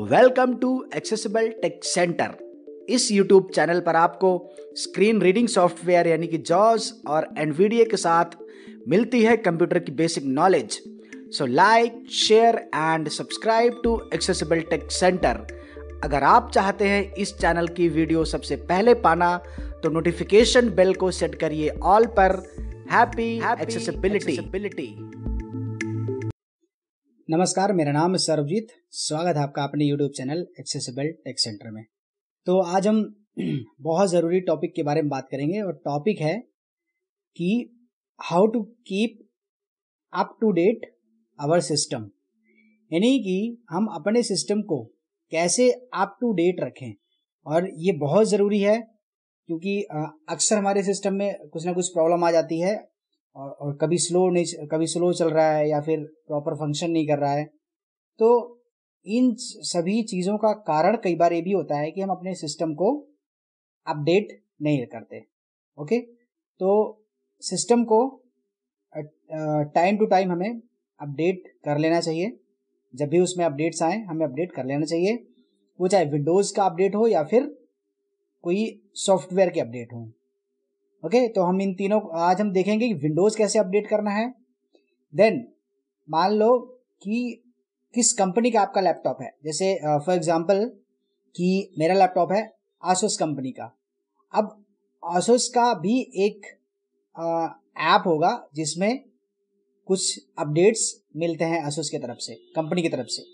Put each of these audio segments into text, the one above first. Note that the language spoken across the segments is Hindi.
Welcome to accessible tech centre इस यूट्यूब चैनल पर आपको स्क्रीन रीडिंग सॉफ्टवेयर यानी कि जॉज और एनवीडीए के साथ मिलती है कंप्यूटर की basic knowledge so like share and subscribe to accessible tech centre अगर आप चाहते हैं इस चैनल की वीडियो सबसे पहले पाना तो नोटिफिकेशन बेल को सेट करिए ऑल पर हैप्पी एक्सेसिबिलिटी नमस्कार मेरा नाम है सर्वजीत स्वागत है आपका अपने YouTube channel accessible tech centre में तो आज हम बहुत ज़रूरी टॉपिक के बारे में बात करेंगे और टॉपिक है कि how to keep up to date our system यानी कि हम अपने सिस्टम को कैसे अप टू डेट रखें और ये बहुत ज़रूरी है क्योंकि अक्सर हमारे सिस्टम में कुछ ना कुछ प्रॉब्लम आ जाती है और और कभी स्लो नहीं कभी स्लो चल रहा है या फिर प्रॉपर फंक्शन नहीं कर रहा है तो इन सभी चीज़ों का कारण कई बार ये भी होता है कि हम अपने सिस्टम को अपडेट नहीं करते ओके तो सिस्टम को टाइम टू टाइम हमें अपडेट कर लेना चाहिए जब भी उसमें अपडेट्स आए हमें अपडेट कर लेना चाहिए वो चाहे विंडोज़ का अपडेट हो या फिर कोई सॉफ्टवेयर के अपडेट हों ओके तो हम इन तीनों आज हम देखेंगे कि विंडोज़ कैसे अपडेट करना है देन मान लो कि किस कंपनी का आपका लैपटॉप है जैसे फॉर uh, एग्जाम्पल कि मेरा लैपटॉप है आसोस कंपनी का अब आसोस का भी एक ऐप uh, होगा जिसमें कुछ अपडेट्स मिलते हैं आसोस की तरफ से कंपनी की तरफ से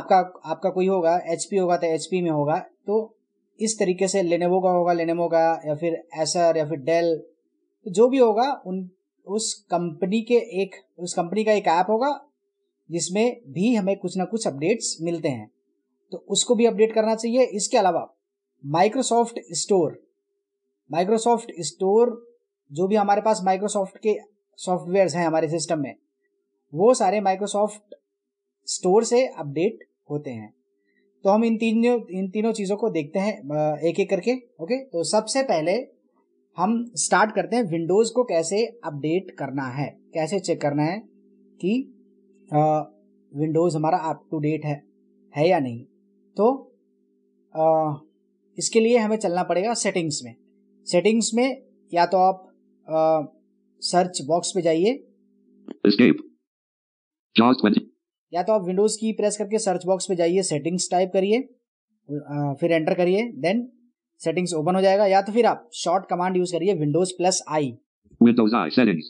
आपका आपका कोई होगा एचपी होगा तो एचपी में होगा तो इस तरीके से लेनेवो का होगा लेनेवो का या फिर एसर या फिर डेल जो भी होगा उन उस कंपनी के एक उस कंपनी का एक ऐप होगा जिसमें भी हमें कुछ ना कुछ अपडेट्स मिलते हैं तो उसको भी अपडेट करना चाहिए इसके अलावा माइक्रोसॉफ्ट स्टोर माइक्रोसॉफ्ट स्टोर जो भी हमारे पास माइक्रोसॉफ्ट के सॉफ्टवेयर्स हैं हमारे सिस्टम में वो सारे माइक्रोसॉफ्ट स्टोर से अपडेट होते हैं तो हम इन तीनों इन तीनों चीज़ों को देखते हैं एक एक करके ओके तो सबसे पहले हम स्टार्ट करते हैं विंडोज़ को कैसे अपडेट करना है कैसे चेक करना है कि विंडोज़ हमारा अप टू डेट है है या नहीं तो आ, इसके लिए हमें चलना पड़ेगा सेटिंग्स में सेटिंग्स में या तो आप आ, सर्च बॉक्स पे जाइए या तो आप विंडोज़ की प्रेस करके सर्च बॉक्स में जाइए सेटिंग्स टाइप करिए फिर एंटर करिए देन सेटिंग्स ओपन हो जाएगा या तो फिर आप शॉर्ट कमांड यूज करिए Windows plus I Windows I settings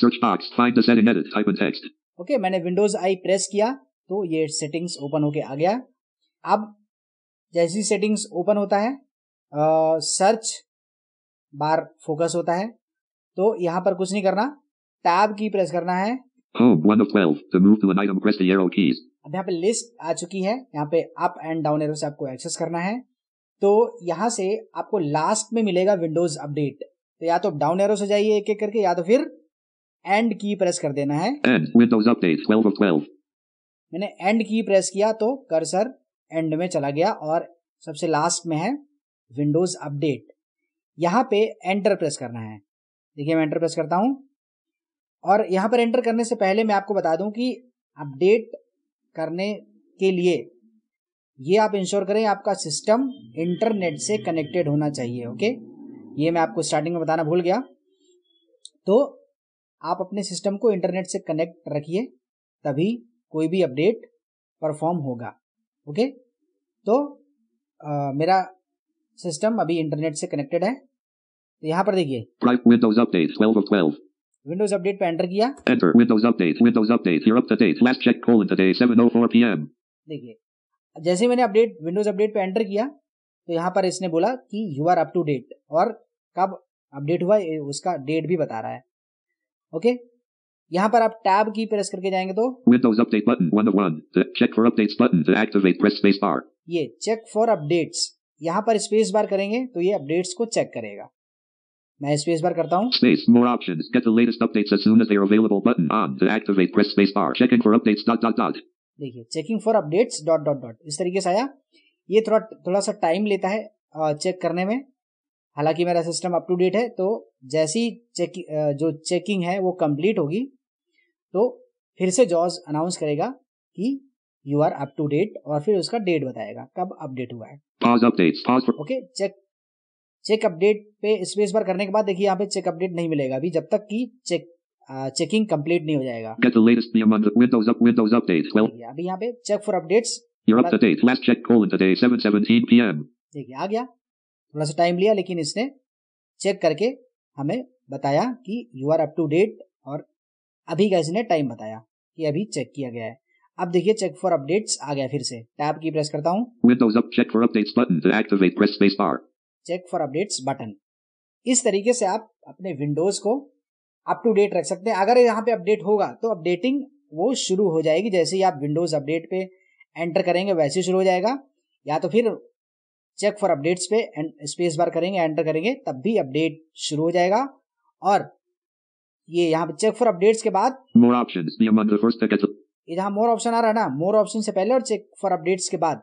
search box find the setting edit type in text okay मैंने विंडोज आई प्रेस किया तो ये सेटिंग्स ओपन होके आ गया अब जैसी सेटिंग्स ओपन होता है सर्च बार फोकस होता है तो यहाँ पर कुछ नहीं करना टैब की प्रेस करना है Home one of 12 to move to an item press the arrow keys. अब यहाँ पे लिस्ट आ चुकी है यहाँ पे अप एंड डाउन एरो से आपको एक्सेस करना है तो यहाँ से आपको लास्ट में मिलेगा विंडोज अपडेट तो या तो डाउन एरो से जाइए एक एक करके या तो फिर एंड की प्रेस कर देना है एंड विंडोज अपडेट 12 of 12 मैंने एंड की प्रेस किया तो कर्सर एंड में चला गया और सबसे लास्ट में है विंडोज अपडेट यहाँ पे एंटर प्रेस करना है देखिए मैं एंटर प्रेस करता हूँ और यहाँ पर एंटर करने से पहले मैं आपको बता दूं कि अपडेट करने के लिए ये आप इंश्योर करें आपका सिस्टम इंटरनेट से कनेक्टेड होना चाहिए ओके ये मैं आपको स्टार्टिंग में बताना भूल गया तो आप अपने सिस्टम को इंटरनेट से कनेक्ट रखिए तभी कोई भी अपडेट परफॉर्म होगा ओके तो आ, मेरा सिस्टम अभी इंटरनेट से कनेक्टेड है तो यहाँ पर देखिए विंडोज अपडेट पे एंटर किया enter Windows update Windows update you up to date last check colon today 7:04 PM देखिए जैसे मैंने अपडेट विंडोज अपडेट पे एंटर किया तो यहां पर इसने बोला कि you are up to date और कब अपडेट हुआ उसका डेट भी बता रहा है ओके यहां पर आप टैब की प्रेस करके जाएंगे तो Windows update button of 101 check for updates button to activate press space bar ये चेक फॉर अपडेट्स यहाँ पर स्पेस बार करेंगे तो ये अपडेट्स को चेक करेगा मैं स्पेस बार करता हूँ space more options get the latest updates as soon as they are available button on to activate press space bar checking for updates dot dot dot देखिए checking for updates dot dot dot इस तरीके से आया ये थोड़ा थोड़ा सा टाइम लेता है चेक करने में हालांकि मेरा सिस्टम अप टू डेट है तो जैसी चेक जो चेकिंग है वो कंप्लीट होगी तो फिर से जॉज अनाउंस करेगा कि you are up to date और फिर उसका डेट बताएगा कब अपडेट हुआ है ओके चेक चेक अपडेट पे स्पेस बार करने के बाद देखिए यहाँ पे चेक अपडेट नहीं मिलेगा अभी जब तक कि चेक चेकिंग कंप्लीट नहीं हो जाएगा windows up, windows अभी यहाँ पे चेक फॉर अपडेट्स देखिए आ गया थोड़ा सा टाइम लिया लेकिन इसने चेक करके हमें बताया कि you are up to date और अभी का इसने टाइम बताया कि अभी चेक किया गया है अब देखिए चेक फॉर अपडेट्स आ गया फिर से टैब की प्रेस करता हूँ चेक फॉर अपडेट्स बटन इस तरीके से आप अपने विंडोज को अप टू डेट रख सकते हैं अगर यहाँ पे अपडेट होगा तो अपडेटिंग वो शुरू हो जाएगी जैसे ही आप विंडोज अपडेट पे एंटर करेंगे वैसे शुरू हो जाएगा या तो फिर चेक फॉर अपडेट्स पे स्पेस बार करेंगे एंटर करेंगे तब भी अपडेट शुरू हो जाएगा और ये यहाँ पे चेक फॉर अपडेट्स के बाद मोर ऑप्शन ये जहाँ मोर ऑप्शन आ रहा है ना मोर ऑप्शन से पहले और चेक फॉर अपडेट्स के बाद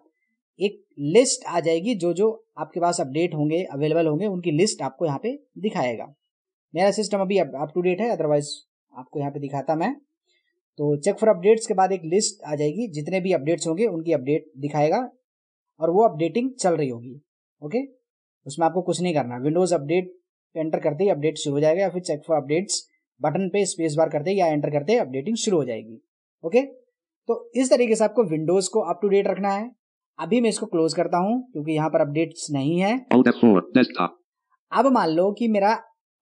एक लिस्ट आ जाएगी जो जो आपके पास अपडेट होंगे अवेलेबल होंगे उनकी लिस्ट आपको यहाँ पे दिखाएगा मेरा सिस्टम अभी अप टू डेट है अदरवाइज आपको यहाँ पे दिखाता मैं तो चेक फॉर अपडेट्स के बाद एक लिस्ट आ जाएगी जितने भी अपडेट्स होंगे उनकी अपडेट दिखाएगा और वो अपडेटिंग चल रही होगी ओके उसमें आपको कुछ नहीं करना विंडोज अपडेट एंटर करते ही अपडेट शुरू हो जाएगा या फिर चेक फॉर अपडेट्स बटन पे स्पेस बार करते या एंटर करते अपडेटिंग शुरू हो जाएगी ओके तो इस तरीके से आपको विंडोज को अप टू डेट रखना है अभी मैं इसको क्लोज करता हूँ क्योंकि यहाँ पर अपडेट्स नहीं है अब मान लो कि मेरा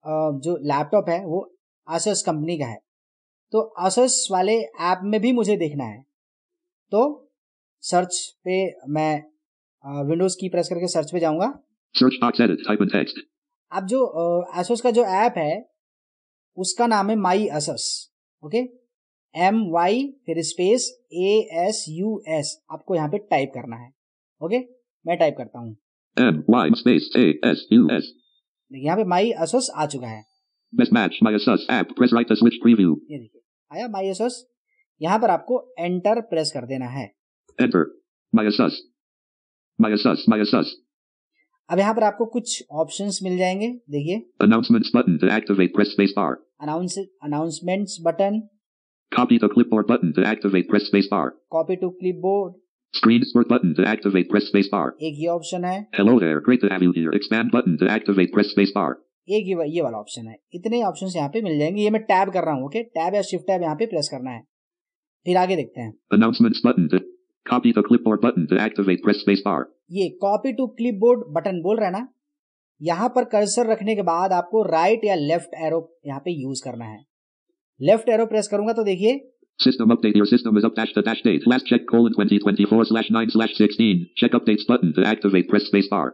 जो लैपटॉप है वो आसस कंपनी का है तो आसस वाले ऐप में भी मुझे देखना है तो सर्च पे मैं विंडोज की प्रेस करके सर्च पे जाऊंगा अब जो एसोस का जो ऐप है उसका नाम है my Asus okay M Y फिर space A S U S आपको यहाँ पे टाइप करना है ओके मैं टाइप करता हूँ यहाँ पे माई असोस आ चुका है यहाँ पर आपको एंटर प्रेस कर देना है enter my Asus my Asus my Asus अब यहाँ पर आपको कुछ ऑप्शंस मिल जाएंगे देखिए announcements button to activate press space bar announcements button Copy to clipboard button to activate. Press space bar. Copy to clipboard. Screen sort button to activate. Press space bar. एक ये ऑप्शन है Hello there. Great to have you here. Expand button to activate. Press space bar. एक ये ये वाला ऑप्शन है इतने ऑप्शंस यहाँ पे मिल जाएंगे ये मैं टैब कर रहा हूँ ओके टैब या शिफ्ट टैब यहाँ पे प्रेस करना है फिर आगे देखते हैं Announcements button to copy to clipboard button to activate. Press space bar. ये copy to clipboard button बोल रहा है ना यहाँ पर कर्सर रखने के बाद आपको राइट या लेफ्ट एरो यहाँ पे यूज करना है लेफ्ट एरो प्रेस करूंगा तो देखिए system update your system is up dash to dash date. Last check colon 2024 9 16. Check updates button to activate press space bar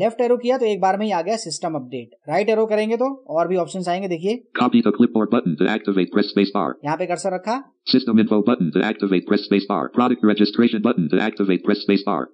left arrow किया तो एक बार में ही आ गया सिस्टम अपडेट राइट एरो करेंगे तो और भी ऑप्शंस आएंगे देखिए copy the clipboard button to activate press space bar यहां पे कर्सर रखा system info button to activate press space bar product registration button to activate press space bar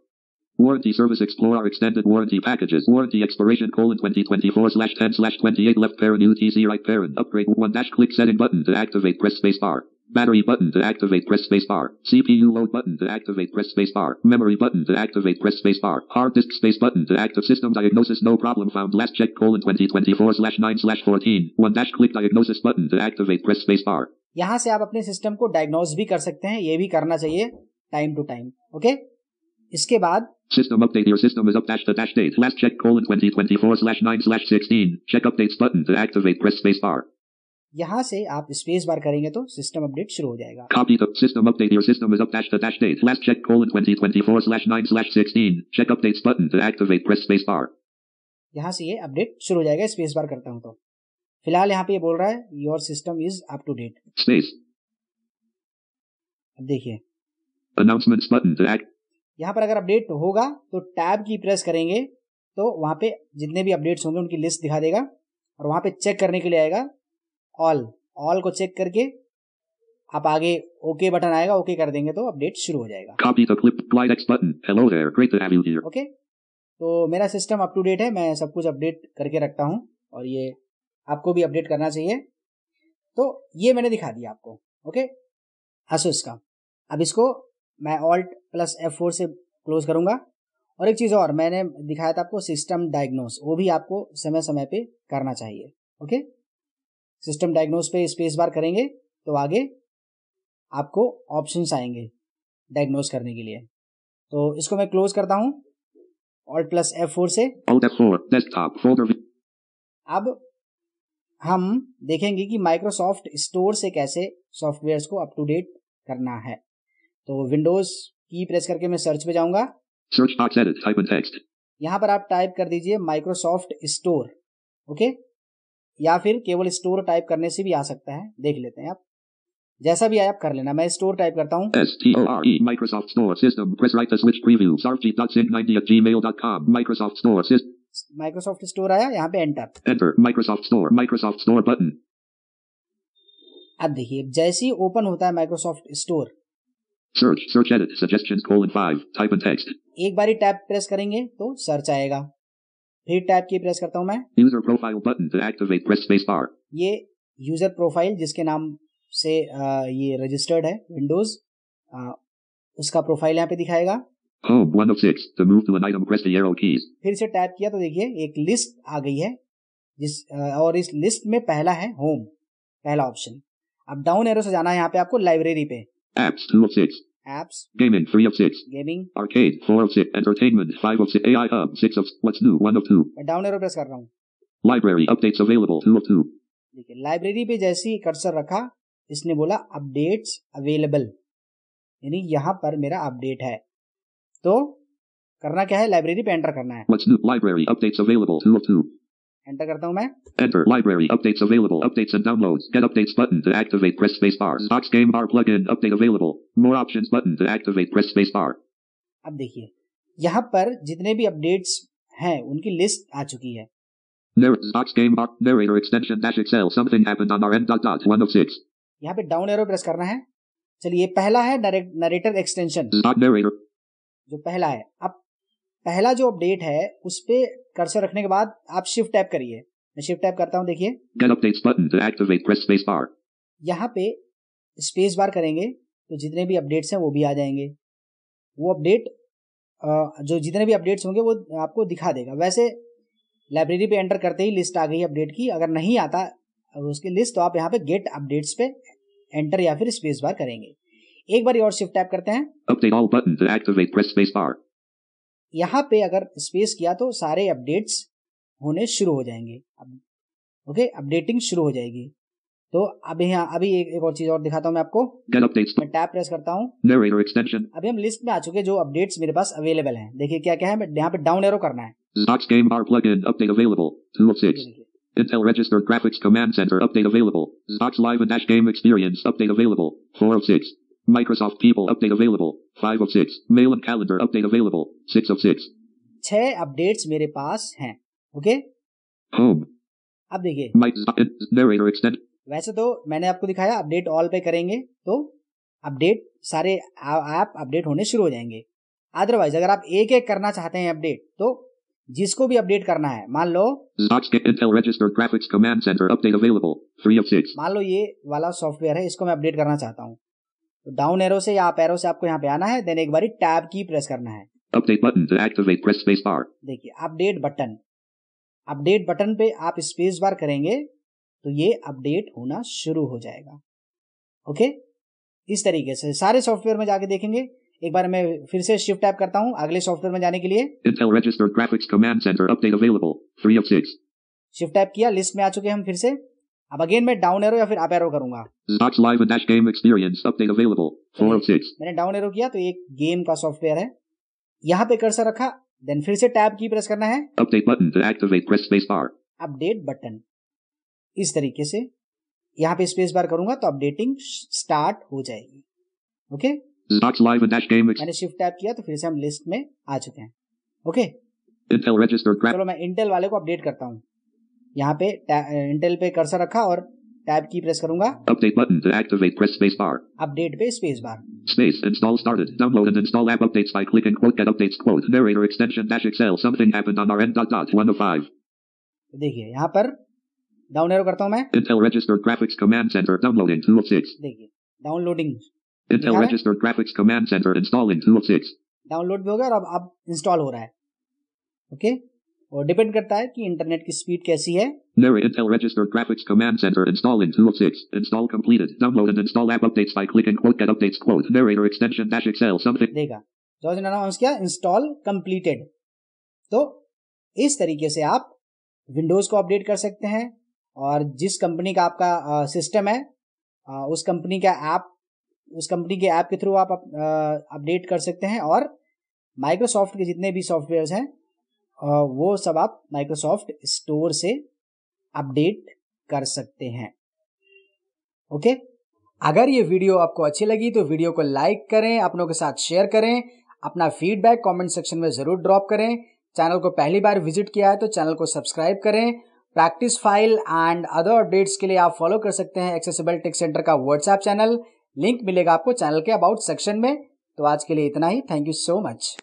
Warranty Service Explorer Extended Warranty Packages. Warranty expiration colon 2024 slash 10 slash 28 left parent UTC right parent. Upgrade 1 dash click setting button to activate press space bar. Battery button to activate press space bar. CPU load button to activate press space bar. Memory button to activate press space bar. Hard disk space button to active system diagnosis no problem found last check colon 2024 slash 9 slash 14. 1 dash click diagnosis button to activate press space bar. यहाँ से आप अपने सिस्टम को डायग्नोज भी कर सकते हैं ये भी करना चाहिए टाइम टू टाइम ओके इसके बाद System update. Your system is up dash to dash date. Last check colon 2024 slash 9 slash 16. Check updates button to activate. Press space bar. यहाँ से आप स्पेस बार करेंगे तो सिस्टम अपडेट शुरू हो जाएगा Copy the system update. Your system is up dash to dash date. Last check colon 2024 slash 9 slash 16. Check updates button to activate. Press space bar. यहाँ से ये अपडेट शुरू हो जाएगा स्पेस बार करता हूँ तो फिलहाल यहाँ पे ये बोल रहा है your system is up to date space देखिए अनाउंसमेंट्स बटन टू एक्ट यहाँ पर अगर अपडेट होगा तो टैब की प्रेस करेंगे तो वहाँ पे जितने भी अपडेट्स होंगे उनकी लिस्ट दिखा देगा और वहाँ पे चेक करने के लिए आएगा ऑल ऑल को चेक करके आप आगे ओके बटन आएगा ओके कर देंगे तो अपडेट शुरू हो जाएगा ओके तो मेरा सिस्टम अप टू डेट है मैं सब कुछ अपडेट करके रखता हूँ और ये आपको भी अपडेट करना चाहिए तो ये मैंने दिखा दिया आपको ओके okay? इसका का अब इसको मैं ऑल्ट प्लस एफ फोर से क्लोज करूंगा और एक चीज़ और मैंने दिखाया था आपको सिस्टम डायग्नोस वो भी आपको समय समय पे करना चाहिए ओके सिस्टम डायग्नोस पे स्पेस बार करेंगे तो आगे आपको ऑप्शंस आएंगे डायग्नोस करने के लिए तो इसको मैं क्लोज करता हूं ऑल्ट प्लस एफ फोर से अब हम देखेंगे कि माइक्रोसॉफ्ट स्टोर से कैसे सॉफ्टवेयर्स को अप टू डेट करना है तो विंडोज की प्रेस करके मैं सर्च पे जाऊंगा search box edit type text यहाँ पर आप टाइप कर दीजिए माइक्रोसॉफ्ट स्टोर ओके या फिर केवल स्टोर टाइप करने से भी आ सकता है देख लेते हैं आप जैसा भी आया आप कर लेना मैं स्टोर टाइप करता हूँ माइक्रोसॉफ्ट स्टोर e, आया यहाँ पे enter Microsoft store Microsoft store button अब देखिए जैसे ही ओपन होता है Microsoft store Search, search edit, suggestions colon five, type and text. एक बारी टैब प्रेस करेंगे तो सर्च आएगा फिर टैब की प्रेस करता हूँ मैं user profile button to activate press space bar ये यूजर प्रोफाइल जिसके नाम से ये रजिस्टर्ड है विंडोज उसका प्रोफाइल यहाँ पे दिखाएगा Home, one of six, to move to an item, press the arrow keys. फिर से टैप किया तो देखिए एक लिस्ट आ गई है जिस और इस लिस्ट में पहला है होम पहला ऑप्शन अब डाउन एरो से जाना है यहाँ पे आपको लाइब्रेरी पे Apps, 2 of 6. Apps. Gaming, 3 of 6. Gaming. Arcade, 4 of 6. Entertainment, 5 of 6. AI Hub, 6 of What's new, 1 of 2. मैं डाउन एरो प्रेस कर रहा हूँ लाइब्रेरी अपडेट्स अवेलेबल 2 of 2. देखिए लाइब्रेरी पे जैसे ही कर्सर रखा इसने बोला अपडेट्स अवेलेबल यानी यहाँ पर मेरा अपडेट है तो करना क्या है लाइब्रेरी पे एंटर करना है What's new, library updates available 2 of 2. Enter करता हूं मैं enter library updates available updates and downloads get updates button to activate press space bar stocks game bar plugin update available more options button to activate press space bar अब देखिए यहां पर जितने भी अपडेट्स हैं उनकी लिस्ट आ चुकी है stocks game bar narrator extension dash Excel something happened on our end dot dot one of six. यहां पे डाउन एरो प्रेस करना है चलिए पहला है नरेटर एक्सटेंशन जो पहला है अब पहला जो अपडेट है उस पे कर्सर रखने के बाद आप शिफ्ट टैप करिए मैं शिफ्ट टैप करता हूँ देखिए यहाँ पे स्पेस बार करेंगे तो जितने भी अपडेट्स हैं वो भी आ जाएंगे वो अपडेट जो जितने भी अपडेट्स होंगे वो आपको दिखा देगा वैसे लाइब्रेरी पे एंटर करते ही लिस्ट आ गई अपडेट की अगर नहीं आता उसकी लिस्ट तो आप यहाँ पे गेट अपडेट्स पे एंटर या फिर स्पेस बार करेंगे एक बार और शिफ्ट टैप करते हैं यहाँ पे अगर स्पेस किया तो सारे अपडेट्स होने शुरू हो जाएंगे अब ओके अपडेटिंग शुरू हो जाएगी तो अभी यहाँ अभी एक, एक और चीज और दिखाता हूँ मैं आपको मैं टैप प्रेस करता हूँ अभी हम लिस्ट में आ चुके जो अपडेट्स मेरे पास अवेलेबल हैं देखिए क्या क्या है यहाँ पे डाउन एरो करना है Stocks game bar plugin update available. 2 of 6. Intel Register Graphics Command Center update available. Stocks Live and Dash Game Experience update available. 4 of 6. Microsoft People update available. 5 of 6. Mail and calendar update available. 6 of 6. छह अपडेट्स मेरे पास हैं ओके okay? होम अब देखिए uh, uh, वैसे तो मैंने आपको दिखाया अपडेट ऑल पे करेंगे तो अपडेट सारे ऐप अपडेट होने शुरू हो जाएंगे अदरवाइज अगर आप एक एक करना चाहते हैं अपडेट तो जिसको भी अपडेट करना है मान लो मान लो ये वाला सॉफ्टवेयर है इसको मैं अपडेट करना चाहता हूँ तो डाउन एरो से या आप एरो से आपको यहाँ पे आना है देन एक बार टैब की प्रेस करना है update button to activate press space bar देखिए अपडेट बटन अपडेट बटन पे आप स्पेस बार करेंगे तो ये अपडेट होना शुरू हो जाएगा ओके इस तरीके से सारे सॉफ्टवेयर में जाके देखेंगे एक बार मैं फिर से शिफ्ट टैप करता हूँ अगले सॉफ्टवेयर में जाने के लिए Intel Registered Graphics Command Center update available 3 of 6 shift tab किया लिस्ट में आ चुके हम फिर से अब अगेन मैं डाउन एरो या फिर अप एरो करूंगा Locks live and dash game experience update available 406 मैंने डाउन एरो किया तो एक गेम का सॉफ्टवेयर है यहां पे कर्सर रखा देन फिर से टैब की प्रेस करना है update button to activate press space bar update button इस तरीके से यहां पे स्पेस बार करूंगा तो अपडेटिंग स्टार्ट हो जाएगी ओके लाइव डैश गेम मैंने शिफ्ट टैब किया तो फिर से हम लिस्ट में आ चुके हैं ओके इंटेल रजिस्टर्ड चलो मैं इंटेल वाले को अपडेट करता हूं यहाँ पे इंटेल पे कर्सर रखा और टैब की प्रेस करूंगा update button to activate press space bar update पे space bar Space install started. Download and install app updates by click and quote get updates quote narrator extension dash excel something happened on our end dot dot one of five. देखिए यहाँ पर डाउन एरो करता हूँ मैं Intel registered graphics command center downloading two of six. देखिए downloading Intel registered graphics command center installing two of six. Download भी हो गया और अब अब इंस्टॉल हो रहा है ओके okay? और डिपेंड करता है कि इंटरनेट की स्पीड कैसी है Narrate Intel Register Graphics Command Center install in 206. Install completed. Download and install app updates by click and quote get updates quote. Narrator extension dash excel something. देगा. तो उसने नाम क्या इंस्टॉल कंप्लीटेड तो इस तरीके से आप विंडोज को अपडेट कर सकते हैं और जिस कंपनी का आपका सिस्टम है आ, उस कंपनी का ऐप उस कंपनी के ऐप के थ्रू आप अपडेट कर सकते हैं और माइक्रोसॉफ्ट के जितने भी सॉफ्टवेयर्स हैं वो सब आप माइक्रोसॉफ्ट स्टोर से अपडेट कर सकते हैं ओके अगर ये वीडियो आपको अच्छी लगी तो वीडियो को लाइक करें अपनों के साथ शेयर करें अपना फीडबैक कमेंट सेक्शन में ज़रूर ड्रॉप करें चैनल को पहली बार विजिट किया है तो चैनल को सब्सक्राइब करें practice file and other updates के लिए आप फॉलो कर सकते हैं एक्सेसिबल टेक सेंटर का व्हाट्सएप चैनल लिंक मिलेगा आपको चैनल के अबाउट सेक्शन में तो आज के लिए इतना ही थैंक यू सो मच